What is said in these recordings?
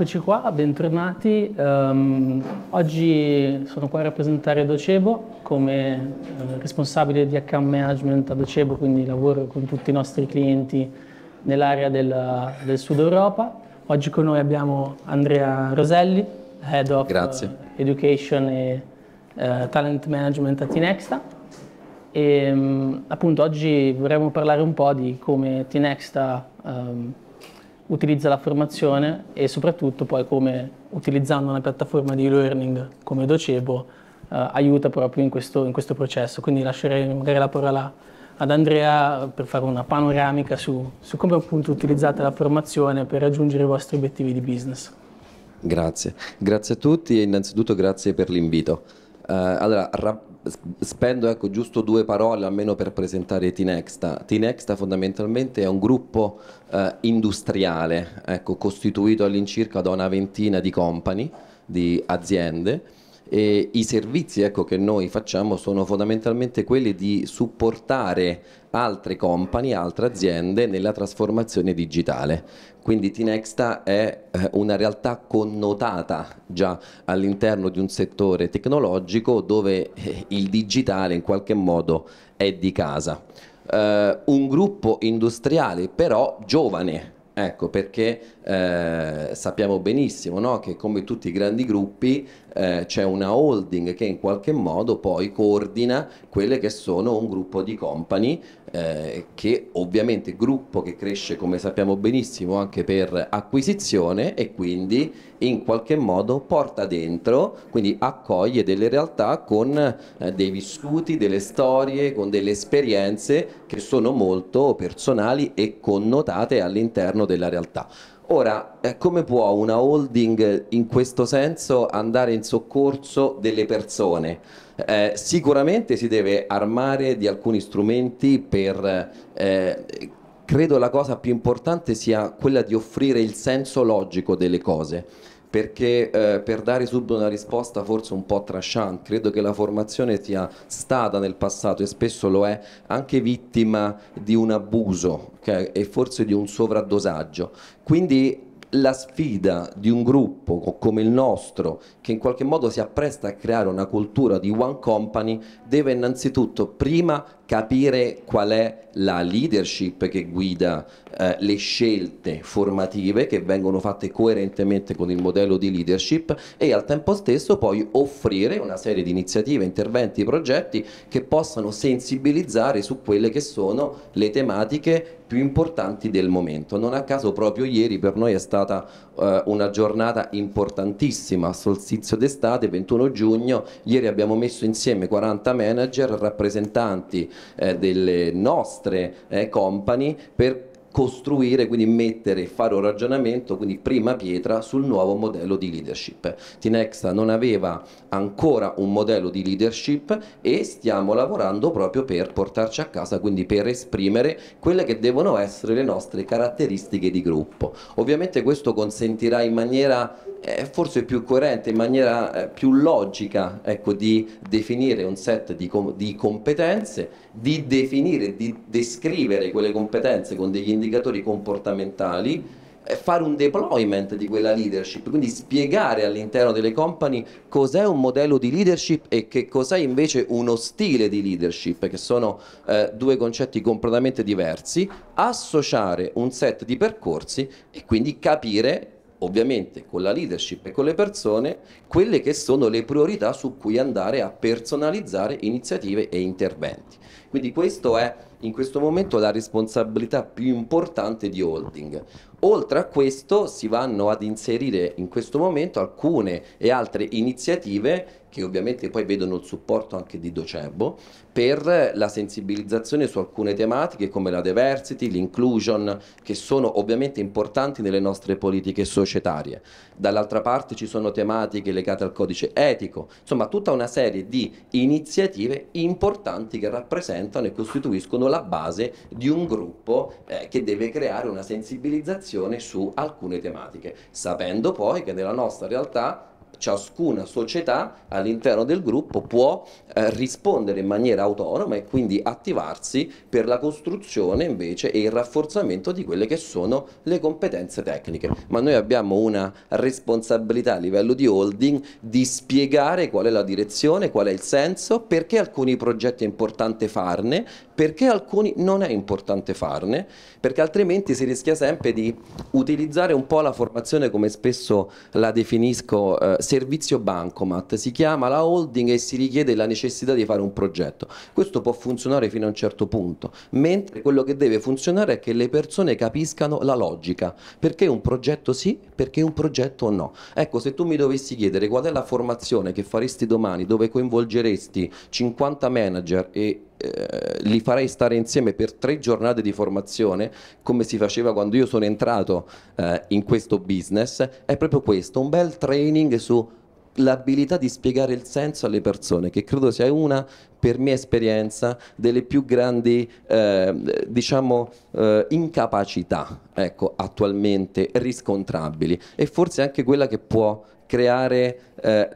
Eccoci qua, bentornati. Um, oggi sono qua a rappresentare Docebo come eh, responsabile di account management a Docebo, quindi lavoro con tutti i nostri clienti nell'area del, del Sud Europa. Oggi con noi abbiamo Andrea Roselli, Head of Grazie. Eh, Education e eh, Talent Management a Tinexta. E, um, appunto oggi vorremmo parlare un po' di come Tinexta um, utilizza la formazione e soprattutto poi come utilizzando una piattaforma di e-learning come Docebo eh, aiuta proprio in questo, in questo, processo. Quindi lascerei magari la parola ad Andrea per fare una panoramica su, su come appunto utilizzate la formazione per raggiungere i vostri obiettivi di business. Grazie, grazie a tutti e innanzitutto grazie per l'invito. Uh, allora, spendo ecco, giusto due parole almeno per presentare Tinexta. Tinexta fondamentalmente è un gruppo eh, industriale ecco, costituito all'incirca da una ventina di company, di aziende e i servizi ecco, che noi facciamo sono fondamentalmente quelli di supportare altre company, altre aziende nella trasformazione digitale. Quindi Tinexta è eh, una realtà connotata già all'interno di un settore tecnologico dove eh, il digitale in qualche modo è di casa. Eh, un gruppo industriale però giovane, ecco perché eh, sappiamo benissimo no, che come tutti i grandi gruppi eh, c'è una holding che in qualche modo poi coordina quelle che sono un gruppo di company eh, che ovviamente gruppo che cresce come sappiamo benissimo anche per acquisizione e quindi in qualche modo porta dentro, quindi accoglie delle realtà con eh, dei vissuti, delle storie, con delle esperienze che sono molto personali e connotate all'interno della realtà. Ora, eh, come può una holding in questo senso andare in soccorso delle persone? Eh, sicuramente si deve armare di alcuni strumenti per... Eh, credo la cosa più importante sia quella di offrire il senso logico delle cose perché eh, per dare subito una risposta forse un po' trasciante, credo che la formazione sia stata nel passato e spesso lo è anche vittima di un abuso okay? e forse di un sovraddosaggio. Quindi la sfida di un gruppo come il nostro che in qualche modo si appresta a creare una cultura di one company deve innanzitutto prima capire qual è la leadership che guida eh, le scelte formative che vengono fatte coerentemente con il modello di leadership e al tempo stesso poi offrire una serie di iniziative, interventi, progetti che possano sensibilizzare su quelle che sono le tematiche più importanti del momento. Non a caso proprio ieri per noi è stata eh, una giornata importantissima, solstizio d'estate, 21 giugno, ieri abbiamo messo insieme 40 manager, rappresentanti eh, delle nostre eh, company per costruire, quindi mettere e fare un ragionamento, quindi prima pietra sul nuovo modello di leadership. Tinexa non aveva ancora un modello di leadership e stiamo lavorando proprio per portarci a casa, quindi per esprimere quelle che devono essere le nostre caratteristiche di gruppo. Ovviamente questo consentirà in maniera è forse più coerente in maniera eh, più logica ecco, di definire un set di, com di, competenze, di definire, di descrivere quelle competenze con degli indicatori comportamentali, eh, fare un deployment di quella leadership, quindi spiegare all'interno delle company cos'è un modello di leadership e che cos'è invece uno stile di leadership, che sono eh, due concetti completamente diversi, associare un set di percorsi e quindi capire ovviamente con la leadership e con le persone, quelle che sono le priorità su cui andare a personalizzare iniziative e interventi. Quindi questa è in questo momento la responsabilità più importante di holding. Oltre a questo si vanno ad inserire in questo momento alcune e altre iniziative che ovviamente poi vedono il supporto anche di Docebo per la sensibilizzazione su alcune tematiche come la diversity, l'inclusion che sono ovviamente importanti nelle nostre politiche societarie. Dall'altra parte ci sono tematiche legate al codice etico, insomma tutta una serie di iniziative importanti che rappresentano rappresentano e costituiscono la base di un gruppo eh, che deve creare una sensibilizzazione su alcune tematiche, sapendo poi che nella nostra realtà ciascuna società all'interno del gruppo può eh, rispondere in maniera autonoma e quindi attivarsi per la costruzione invece e il rafforzamento di quelle che sono le competenze tecniche. Ma noi abbiamo una responsabilità a livello di holding di spiegare qual è la direzione, qual è il senso, perché alcuni progetti è importante farne, perché alcuni non è importante farne, perché altrimenti si rischia sempre di utilizzare un po' la formazione come spesso la definisco eh, servizio bancomat, si chiama la holding e si richiede la necessità di fare un progetto. Questo può funzionare fino a un certo punto, mentre quello che deve funzionare è che le persone capiscano la logica, perché un progetto sì, perché un progetto no. Ecco, se tu mi dovessi chiedere qual è la formazione che faresti domani, dove coinvolgeresti 50 manager e eh, li farei stare insieme per tre giornate di formazione, come si faceva quando io sono entrato eh, in questo business, è proprio questo, un bel training su l'abilità di spiegare il senso alle persone, che credo sia una, per mia esperienza, delle più grandi, eh, diciamo, eh, incapacità ecco, attualmente riscontrabili e forse anche quella che può creare eh,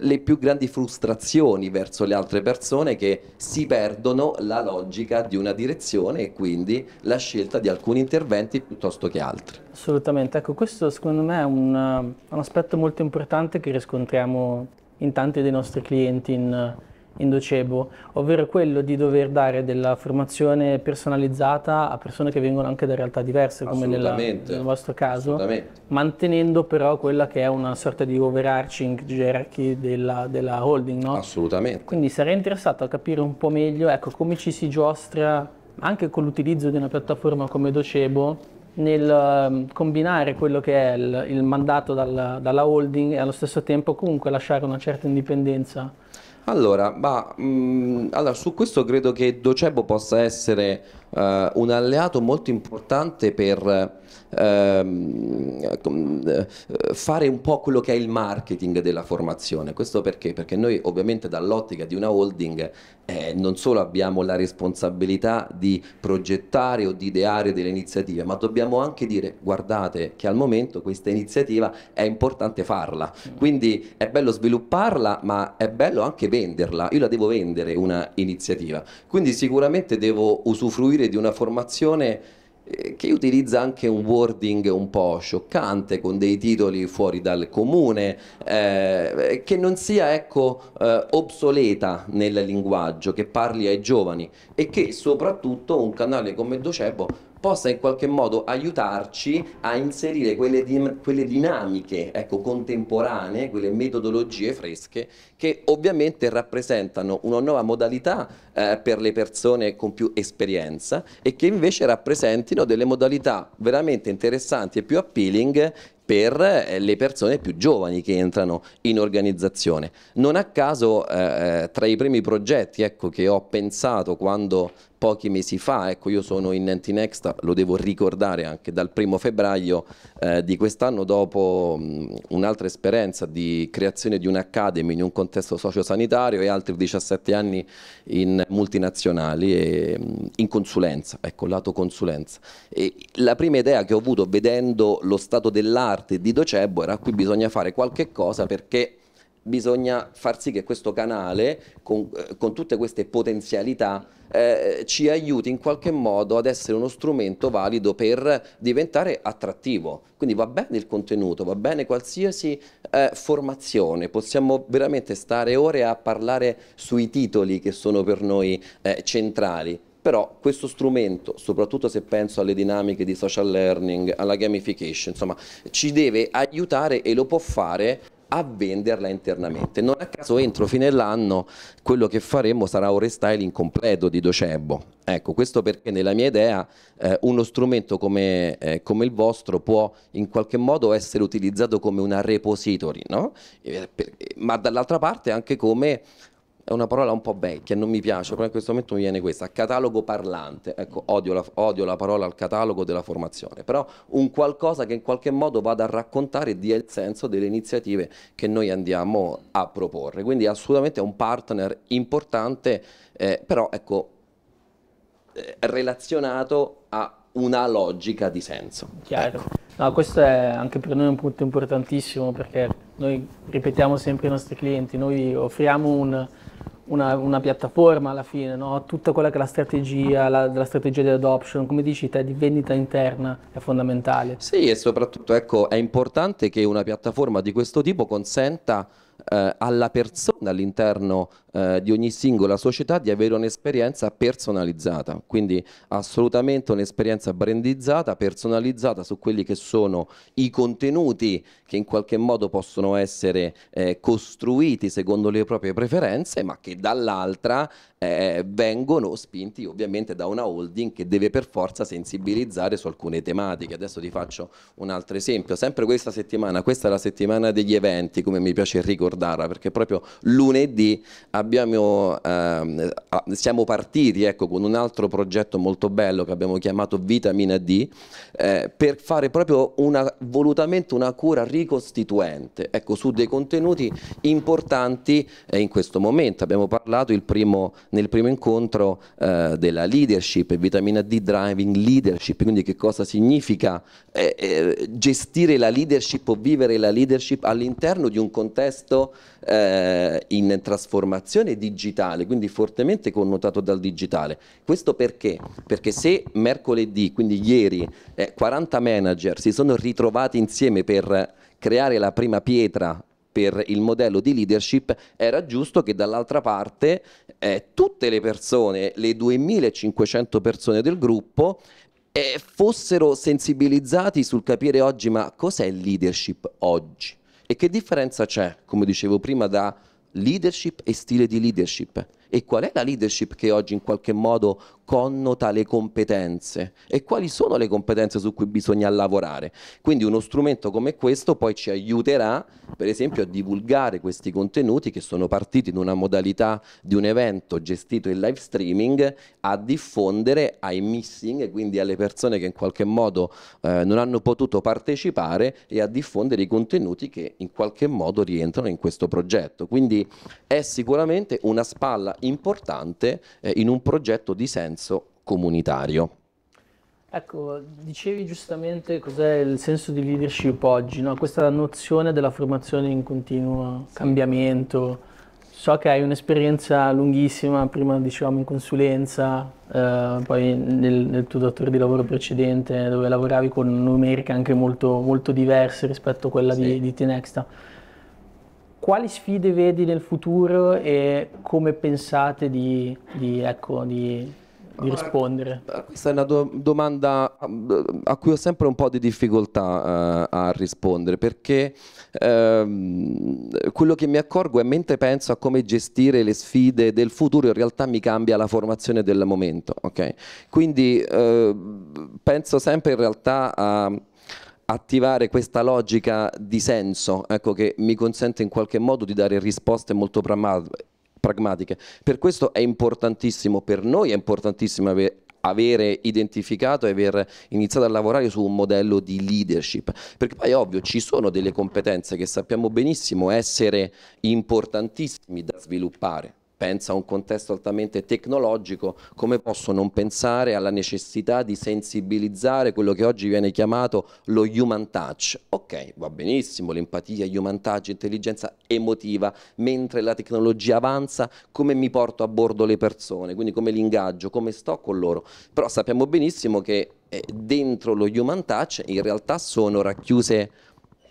le più grandi frustrazioni verso le altre persone che si perdono la logica di una direzione e quindi la scelta di alcuni interventi piuttosto che altri. Assolutamente, ecco questo secondo me è un, un aspetto molto importante che riscontriamo in tanti dei nostri clienti in, in docebo, ovvero quello di dover dare della formazione personalizzata a persone che vengono anche da realtà diverse, come nella, nel vostro caso, mantenendo però quella che è una sorta di overarching gerarchy della, della holding, no? Assolutamente. Quindi sarei interessato a capire un po' meglio ecco, come ci si giostra anche con l'utilizzo di una piattaforma come Docebo nel ehm, combinare quello che è il, il mandato dalla, dalla holding e allo stesso tempo comunque lasciare una certa indipendenza allora, ma, mh, mm, allora, su questo credo che Docebo possa essere uh, un alleato molto importante per Ehm, eh, fare un po' quello che è il marketing della formazione. Questo perché? Perché noi ovviamente dall'ottica di una holding eh, non solo abbiamo la responsabilità di progettare o di ideare delle iniziative, ma dobbiamo anche dire guardate che al momento questa iniziativa è importante farla, quindi è bello svilupparla, ma è bello anche venderla, io la devo vendere una iniziativa, quindi sicuramente devo usufruire di una formazione eh, che utilizza anche un wording un po' scioccante con dei titoli fuori dal comune eh, che non sia ecco, eh, obsoleta nel linguaggio che parli ai giovani e che soprattutto un canale come Docebo possa in qualche modo aiutarci a inserire quelle, di, quelle dinamiche ecco, contemporanee, quelle metodologie fresche che ovviamente rappresentano una nuova modalità eh, per le persone con più esperienza e che invece rappresentino delle modalità veramente interessanti e più appealing per eh, le persone più giovani che entrano in organizzazione. Non a caso eh, eh tra i primi progetti ecco, che ho pensato quando pochi mesi fa, ecco io sono in Antinext, lo devo ricordare anche dal primo febbraio eh, di quest'anno dopo un'altra esperienza di creazione di un'academy in un contesto sociosanitario e altri 17 anni in multinazionali e in consulenza, ecco lato consulenza. E la prima idea che ho avuto vedendo lo stato dell'arte di Docebo era qui bisogna fare qualche cosa perché bisogna far sì che questo canale, con, eh, con tutte queste potenzialità, eh, ci aiuti in qualche modo ad essere uno strumento valido per diventare attrattivo. Quindi va bene il contenuto, va bene qualsiasi eh, formazione, possiamo veramente stare ore a parlare sui titoli che sono per noi eh, centrali, però questo strumento, soprattutto se penso alle dinamiche di social learning, alla gamification, insomma, ci deve aiutare e lo può fare a venderla internamente. Non a caso entro fine dell'anno quello che faremo sarà un restyling completo di Docebo. Ecco, questo perché nella mia idea eh, uno strumento come, eh, come, il vostro può in qualche modo essere utilizzato come una repository, no? eh, per, ma dall'altra parte anche come è una parola un po' vecchia, non mi piace, però in questo momento mi viene questa, catalogo parlante, ecco, odio la, odio la parola al catalogo della formazione, però un qualcosa che in qualche modo vada a raccontare e dia il senso delle iniziative che noi andiamo a proporre, quindi assolutamente è un partner importante, eh, però ecco, eh, relazionato a una logica di senso. Chiaro. Ecco. No, questo è anche per noi un punto importantissimo perché noi ripetiamo sempre i nostri clienti, noi offriamo un, una, una, piattaforma alla fine, no? tutta quella che è la strategia, la, la strategia di adoption, come dici te, di vendita interna è fondamentale. Sì, e soprattutto ecco, è importante che una piattaforma di questo tipo consenta eh, alla persona all'interno eh, di ogni singola società di avere un'esperienza personalizzata, quindi assolutamente un'esperienza brandizzata, personalizzata su quelli che sono i contenuti che in qualche modo possono essere eh, costruiti secondo le proprie preferenze, ma che dall'altra eh, vengono spinti ovviamente da una holding che deve per forza sensibilizzare su alcune tematiche. Adesso ti faccio un altro esempio, sempre questa settimana, questa è la settimana degli eventi, come mi piace ricordare, ricordarla perché proprio lunedì abbiamo, ehm, siamo partiti ecco, con un altro progetto molto bello che abbiamo chiamato Vitamina D eh, per fare proprio una, volutamente una cura ricostituente ecco, su dei contenuti importanti eh, in questo momento. Abbiamo parlato primo, nel primo incontro eh, della leadership, Vitamina D Driving Leadership, quindi che cosa significa eh, eh, gestire la leadership o vivere la leadership all'interno di un contesto eh, in trasformazione digitale, quindi fortemente connotato dal digitale. Questo perché? Perché se mercoledì, quindi ieri, eh, 40 manager si sono ritrovati insieme per creare la prima pietra per il modello di leadership era giusto che dall'altra parte eh, tutte le persone, le 2500 persone del gruppo, eh, fossero sensibilizzati sul capire oggi ma cos'è il leadership oggi? E che differenza c'è, come dicevo prima, da leadership e stile di leadership? E qual è la leadership che oggi in qualche modo connota le competenze e quali sono le competenze su cui bisogna lavorare. Quindi uno strumento come questo poi ci aiuterà per esempio a divulgare questi contenuti che sono partiti in una modalità di un evento gestito in live streaming a diffondere ai missing quindi alle persone che in qualche modo eh, non hanno potuto partecipare e a diffondere i contenuti che in qualche modo rientrano in questo progetto. Quindi è sicuramente una spalla importante eh, in un progetto di senso senso comunitario. Ecco, dicevi giustamente cos'è il senso di leadership oggi, no? questa nozione della formazione in continuo cambiamento. So che hai un'esperienza lunghissima, prima dicevamo in consulenza, eh, poi nel, nel, tuo datore di lavoro precedente dove lavoravi con numeriche anche molto, molto diverse rispetto a quella sì. di, di Tinexta. Quali sfide vedi nel futuro e come pensate di, di, ecco, di di rispondere. Eh, questa è una do domanda eh, a cui ho sempre un po' di difficoltà uh, a rispondere perché uh, quello che mi accorgo è mentre penso a come gestire le sfide del futuro in realtà mi cambia la formazione del momento. Okay? Quindi uh, penso sempre in realtà a attivare questa logica di senso ecco, che mi consente in qualche modo di dare risposte molto pragmatiche pragmatiche. Per questo è importantissimo, per noi è importantissimo avere avere identificato e aver iniziato a lavorare su un modello di leadership. Perché poi è ovvio, ci sono delle competenze che sappiamo benissimo essere importantissime da sviluppare pensa a un contesto altamente tecnologico, come posso non pensare alla necessità di sensibilizzare quello che oggi viene chiamato lo human touch? Ok, va benissimo, l'empatia, human touch, intelligenza emotiva, mentre la tecnologia avanza, come mi porto a bordo le persone, quindi come li ingaggio, come sto con loro. Però sappiamo benissimo che eh, dentro lo human touch in realtà sono racchiuse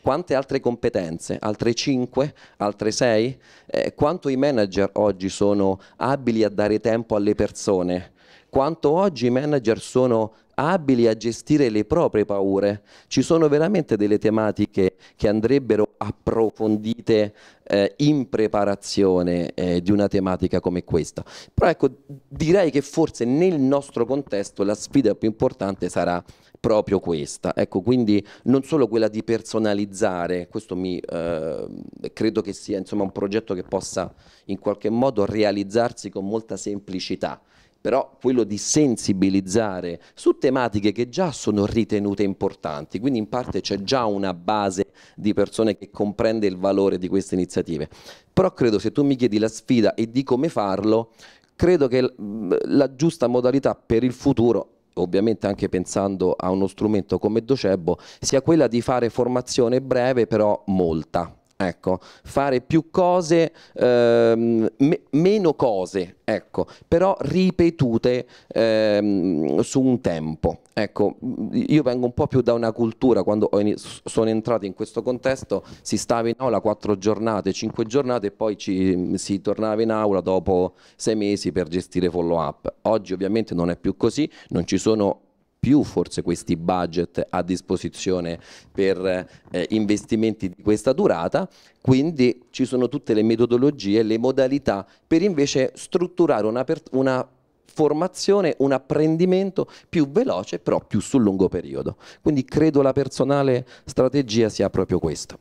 quante altre competenze, altre 5, altre 6, eh, quanto i manager oggi sono abili a dare tempo alle persone quanto oggi i manager sono abili a gestire le proprie paure. Ci sono veramente delle tematiche che andrebbero approfondite eh, in preparazione eh, di una tematica come questa. Però ecco, direi che forse nel nostro contesto la sfida più importante sarà proprio questa. Ecco, quindi non solo quella di personalizzare, questo mi, eh, credo che sia insomma, un progetto che possa in qualche modo realizzarsi con molta semplicità però quello di sensibilizzare su tematiche che già sono ritenute importanti, quindi in parte c'è già una base di persone che comprende il valore di queste iniziative. Però credo se tu mi chiedi la sfida e di come farlo, credo che mm, la giusta modalità per il futuro ovviamente anche pensando a uno strumento come Docebo, sia quella di fare formazione breve però molta. Ecco, fare più cose, ehm, me meno cose, ecco, però ripetute ehm, su un tempo. Ecco, io vengo un po' più da una cultura, quando sono entrato in questo contesto si stava in aula quattro giornate, cinque giornate e poi ci, si tornava in aula dopo sei mesi per gestire follow up. Oggi ovviamente non è più così, non ci sono più forse questi budget a disposizione per eh, investimenti di questa durata, quindi ci sono tutte le metodologie, le modalità per invece strutturare una, una formazione, un apprendimento più veloce però più sul lungo periodo. Quindi credo la personale strategia sia proprio questo.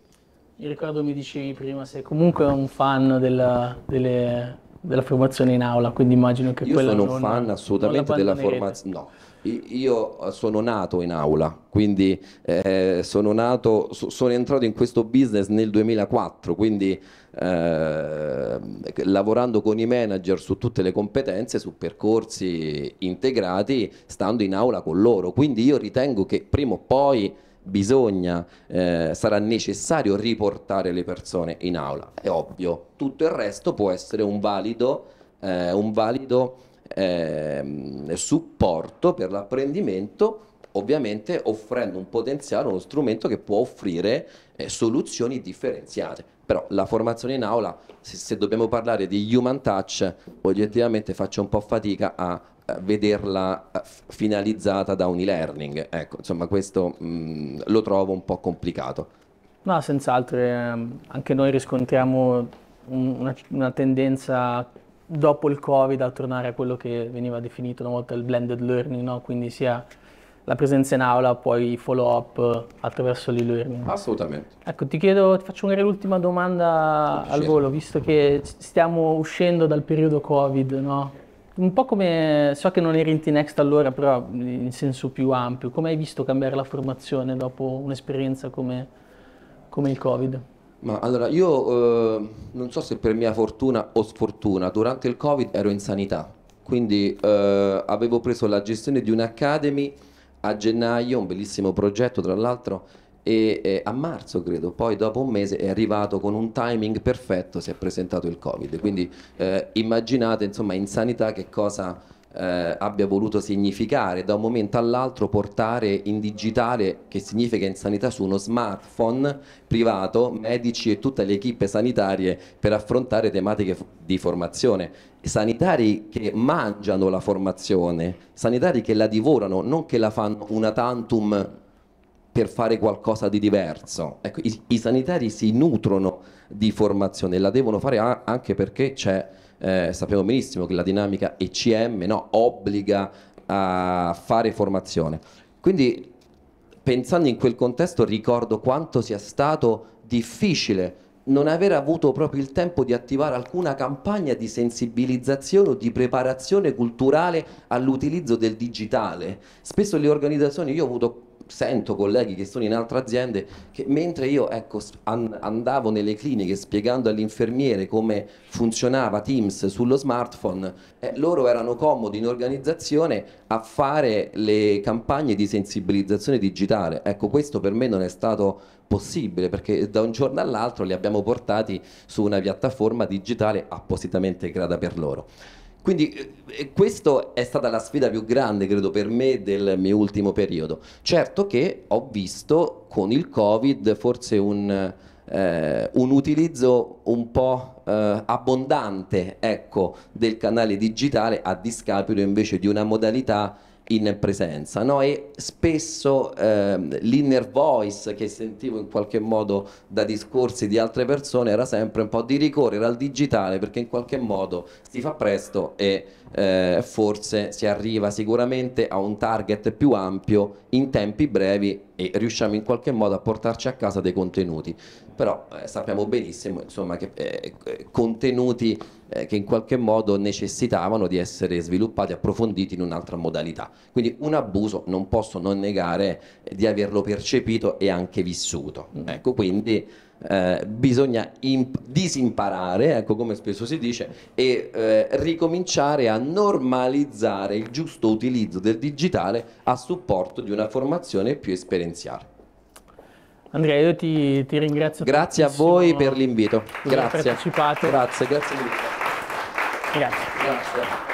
Mi ricordo mi dicevi prima sei comunque un fan della, delle, della formazione in aula, quindi immagino che Io quella sono un fan assolutamente della formazione, no, io eh, sono nato in aula, quindi eh, sono, nato, sono entrato in questo business nel 2004, quindi eh, lavorando con i manager su tutte le competenze, su percorsi integrati, stando in aula con loro. Quindi io ritengo che prima o poi bisogna, eh, sarà necessario riportare le persone in aula. È ovvio, tutto il resto può essere un valido, eh, un valido eh, supporto per l'apprendimento, ovviamente offrendo un potenziale, uno strumento che può offrire eh, soluzioni differenziate. Però la formazione in aula, se, se dobbiamo parlare di human touch, oggettivamente faccio un po' fatica a vederla eh, finalizzata da un e-learning. Ecco, insomma, questo mh, mm, lo trovo un po' complicato. No, senz'altro, eh, anche noi riscontriamo una, una, tendenza dopo il Covid a tornare a quello che veniva definito una volta il blended learning, no? quindi sia la presenza in aula, poi i follow up attraverso l'e-learning. Assolutamente. Ecco, ti chiedo, ti faccio magari l'ultima domanda al volo, visto che stiamo uscendo dal periodo Covid, no? Un po' come, so che non eri in T-Next allora, però in senso più ampio, come hai visto cambiare la formazione dopo un'esperienza come, come il Covid? Ma allora io eh, non so se per mia fortuna o sfortuna, durante il Covid ero in sanità, quindi eh, avevo preso la gestione di un'academy a gennaio, un bellissimo progetto tra l'altro, e, e a marzo credo, poi dopo un mese è arrivato con un timing perfetto, si è presentato il Covid, quindi eh, immaginate insomma in sanità che cosa eh, abbia voluto significare, da un momento all'altro portare in digitale, che significa in sanità, su uno smartphone privato, medici e tutte le equipe sanitarie per affrontare tematiche di formazione. Sanitari che mangiano la formazione, sanitari che la divorano, non che la fanno una tantum per fare qualcosa di diverso. Ecco, i, i sanitari si nutrono di formazione, la devono fare anche perché c'è eh, sappiamo benissimo che la dinamica ECM no, obbliga a fare formazione. Quindi pensando in quel contesto ricordo quanto sia stato difficile non aver avuto proprio il tempo di attivare alcuna campagna di sensibilizzazione o di preparazione culturale all'utilizzo del digitale. Spesso le organizzazioni, io ho avuto sento colleghi che sono in altre aziende che mentre io ecco, andavo nelle cliniche spiegando all'infermiere come funzionava Teams sullo smartphone, eh, loro erano comodi in organizzazione a fare le campagne di sensibilizzazione digitale. Ecco, questo per me non è stato possibile perché da un giorno all'altro li abbiamo portati su una piattaforma digitale appositamente creata per loro. Quindi eh, eh, questa è stata la sfida più grande, credo, per me del mio ultimo periodo. Certo che ho visto con il Covid forse un, eh, un utilizzo un po' eh, abbondante ecco, del canale digitale a discapito invece di una modalità in presenza no? e spesso ehm, l'inner voice che sentivo in qualche modo da discorsi di altre persone era sempre un po' di ricorrere al digitale perché in qualche modo si fa presto e eh, forse si arriva sicuramente a un target più ampio in tempi brevi e riusciamo in qualche modo a portarci a casa dei contenuti. Però eh, sappiamo benissimo insomma, che eh, eh contenuti eh, che in qualche modo necessitavano di essere sviluppati, approfonditi in un'altra modalità. Quindi un abuso non posso non negare eh, di averlo percepito e anche vissuto. Mm. Ecco, quindi eh, bisogna disimparare, ecco come spesso si dice, e eh, ricominciare a normalizzare il giusto utilizzo del digitale a supporto di una formazione più esperienziale. Andrea, io ti, ti ringrazio. Grazie a voi per l'invito. Grazie. Grazie, grazie mille. Grazie. grazie.